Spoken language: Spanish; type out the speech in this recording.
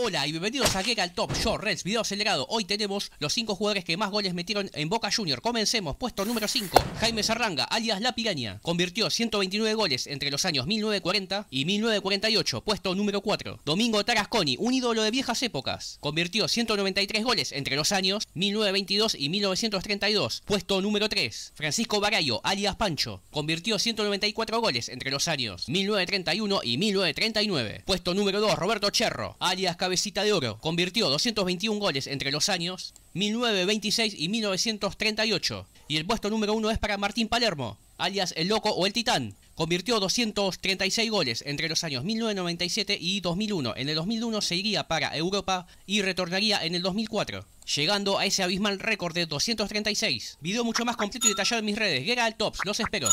Hola y bienvenidos a Queca al Top, Show Reds, video acelerado. Hoy tenemos los 5 jugadores que más goles metieron en Boca Junior. Comencemos, puesto número 5. Jaime Sarranga, alias La Piraña, convirtió 129 goles entre los años 1940 y 1948, puesto número 4. Domingo Tarasconi, un ídolo de viejas épocas, convirtió 193 goles entre los años 1922 y 1932, puesto número 3. Francisco Barayo, alias Pancho, convirtió 194 goles entre los años 1931 y 1939, puesto número 2. Roberto Cherro, alias cabecita de oro. Convirtió 221 goles entre los años 1926 y 1938. Y el puesto número uno es para Martín Palermo, alias El Loco o El Titán. Convirtió 236 goles entre los años 1997 y 2001. En el 2001 se iría para Europa y retornaría en el 2004, llegando a ese abismal récord de 236. Video mucho más completo y detallado en mis redes. al Tops, los espero.